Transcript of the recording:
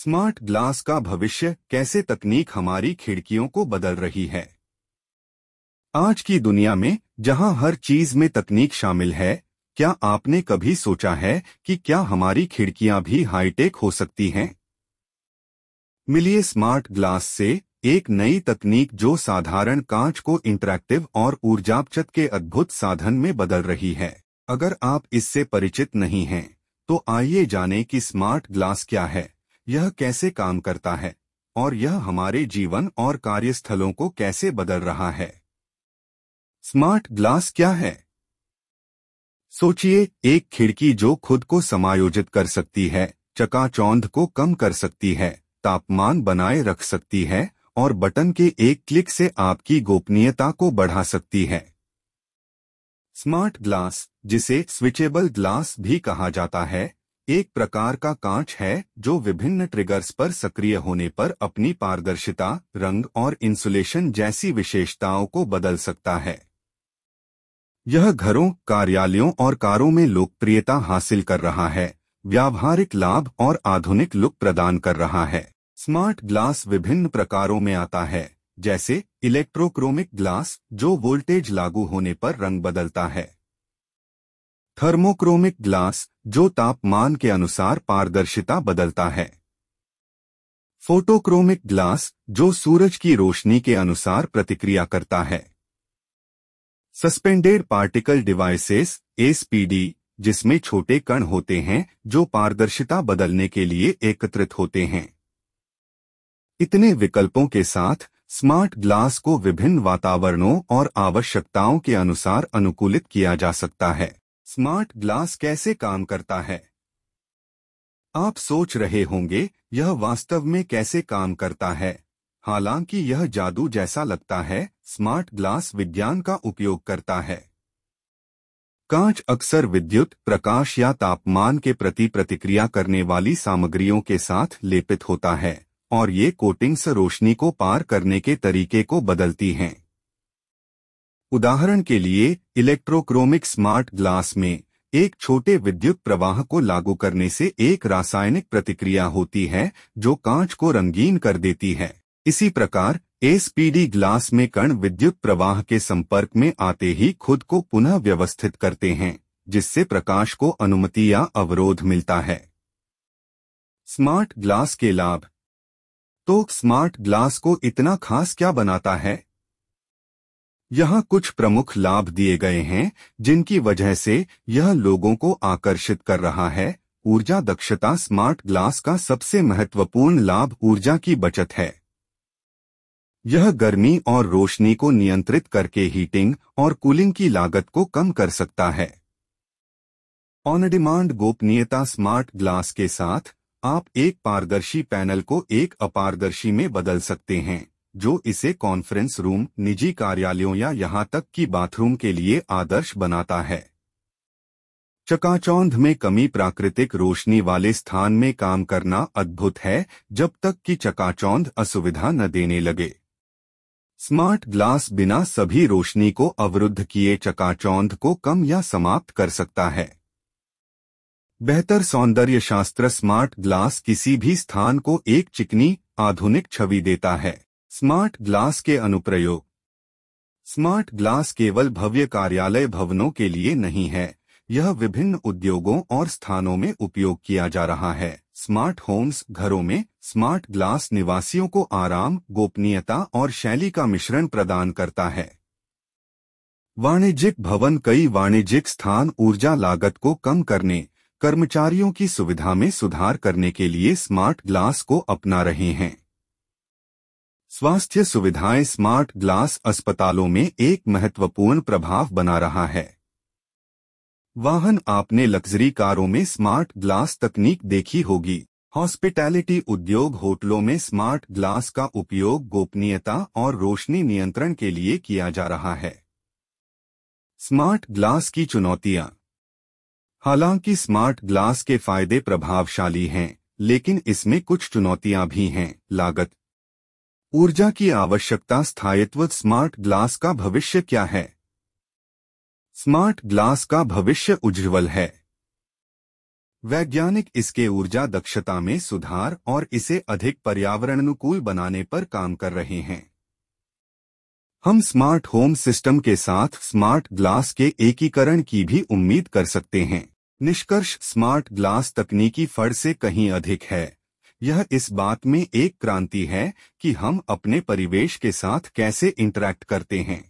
smart glass का भविष्य कैसे तकनीक हमारी खिड़कियों को बदल रही है आज की दुनिया में जहां हर चीज में तकनीक शामिल है क्या आपने कभी सोचा है कि क्या हमारी खिड़कियां भी हाईटेक हो सकती हैं मिलिए स्मार्ट ग्लास से एक नई तकनीक जो साधारण कांच को इंटरैक्टिव और ऊर्जापचत के अद्भुत साधन में बदल रही है अगर आप इससे परिचित नहीं हैं तो आइए जानें कि स्मार्ट ग्लास क्या है यह कैसे काम करता है और यह हमारे जीवन और कार्यस्थलों को कैसे बदल रहा है स्मार्ट ग्लास क्या है सोचिए एक खिड़की जो खुद को समायोजित कर सकती है चकाचौंध को कम कर सकती है तापमान बनाए रख सकती है और बटन के एक क्लिक से आपकी गोपनीयता को बढ़ा सकती है स्मार्ट ग्लास जिसे स्विचेबल ग्लास भी कहा जाता है एक प्रकार का कांच है जो विभिन्न ट्रिगर्स पर सक्रिय होने पर अपनी पारदर्शिता रंग और इंसुलेशन जैसी विशेषताओं को बदल सकता है यह घरों कार्यालयों और कारों में लोकप्रियता हासिल कर रहा है व्यावहारिक लाभ और आधुनिक लुक प्रदान कर रहा है स्मार्ट ग्लास विभिन्न प्रकारों में आता है जैसे इलेक्ट्रोक्रोमिक ग्लास जो वोल्टेज लागू होने पर रंग बदलता है थर्मोक्रोमिक ग्लास जो तापमान के अनुसार पारदर्शिता बदलता है फोटोक्रोमिक ग्लास जो सूरज की रोशनी के अनुसार प्रतिक्रिया करता है सस्पेंडेड पार्टिकल डिवाइसेस एसपीडी जिसमें छोटे कण होते हैं जो पारदर्शिता बदलने के लिए एकत्रित होते हैं इतने विकल्पों के साथ स्मार्ट ग्लास को विभिन्न वातावरणों और आवश्यकताओं के अनुसार अनुकूलित किया जा सकता है स्मार्ट ग्लास कैसे काम करता है आप सोच रहे होंगे यह वास्तव में कैसे काम करता है हालांकि यह जादू जैसा लगता है स्मार्ट ग्लास विज्ञान का उपयोग करता है कांच अक्सर विद्युत प्रकाश या तापमान के प्रति प्रतिक्रिया करने वाली सामग्रियों के साथ लेपित होता है और ये कोटिंग्स रोशनी को पार करने के तरीके को बदलती हैं उदाहरण के लिए इलेक्ट्रोक्रोमिक स्मार्ट ग्लास में एक छोटे विद्युत प्रवाह को लागू करने से एक रासायनिक प्रतिक्रिया होती है जो कांच को रंगीन कर देती है इसी प्रकार एसपीडी ग्लास में कण विद्युत प्रवाह के संपर्क में आते ही खुद को पुनः व्यवस्थित करते हैं जिससे प्रकाश को अनुमति या अवरोध मिलता है स्मार्ट ग्लास के लाभ तो स्मार्ट ग्लास को इतना खास क्या बनाता है यहाँ कुछ प्रमुख लाभ दिए गए हैं जिनकी वजह से यह लोगों को आकर्षित कर रहा है ऊर्जा दक्षता स्मार्ट ग्लास का सबसे महत्वपूर्ण लाभ ऊर्जा की बचत है यह गर्मी और रोशनी को नियंत्रित करके हीटिंग और कूलिंग की लागत को कम कर सकता है ऑन डिमांड गोपनीयता स्मार्ट ग्लास के साथ आप एक पारदर्शी पैनल को एक अपारदर्शी में बदल सकते हैं जो इसे कॉन्फ्रेंस रूम निजी कार्यालयों या यहां तक कि बाथरूम के लिए आदर्श बनाता है चकाचौंध में कमी प्राकृतिक रोशनी वाले स्थान में काम करना अद्भुत है जब तक कि चकाचौंध असुविधा न देने लगे स्मार्ट ग्लास बिना सभी रोशनी को अवरुद्ध किए चकाचौंध को कम या समाप्त कर सकता है बेहतर सौंदर्य शास्त्र स्मार्ट ग्लास किसी भी स्थान को एक चिकनी आधुनिक छवि देता है स्मार्ट ग्लास के अनुप्रयोग स्मार्ट ग्लास केवल भव्य कार्यालय भवनों के लिए नहीं है यह विभिन्न उद्योगों और स्थानों में उपयोग किया जा रहा है स्मार्ट होम्स घरों में स्मार्ट ग्लास निवासियों को आराम गोपनीयता और शैली का मिश्रण प्रदान करता है वाणिज्यिक भवन कई वाणिज्यिक स्थान ऊर्जा लागत को कम करने कर्मचारियों की सुविधा में सुधार करने के लिए स्मार्ट ग्लास को अपना रहे हैं स्वास्थ्य सुविधाएं स्मार्ट ग्लास अस्पतालों में एक महत्वपूर्ण प्रभाव बना रहा है वाहन आपने लग्जरी कारों में स्मार्ट ग्लास तकनीक देखी होगी हॉस्पिटैलिटी उद्योग होटलों में स्मार्ट ग्लास का उपयोग गोपनीयता और रोशनी नियंत्रण के लिए किया जा रहा है स्मार्ट ग्लास की चुनौतियां हालांकि स्मार्ट ग्लास के फायदे प्रभावशाली हैं लेकिन इसमें कुछ चुनौतियां भी हैं लागत ऊर्जा की आवश्यकता स्थायित्व स्मार्ट ग्लास का भविष्य क्या है स्मार्ट ग्लास का भविष्य उज्ज्वल है वैज्ञानिक इसके ऊर्जा दक्षता में सुधार और इसे अधिक पर्यावरण अनुकूल बनाने पर काम कर रहे हैं हम स्मार्ट होम सिस्टम के साथ स्मार्ट ग्लास के एकीकरण की भी उम्मीद कर सकते हैं निष्कर्ष स्मार्ट ग्लास तकनीकी फड़ से कहीं अधिक है यह इस बात में एक क्रांति है कि हम अपने परिवेश के साथ कैसे इंटरैक्ट करते हैं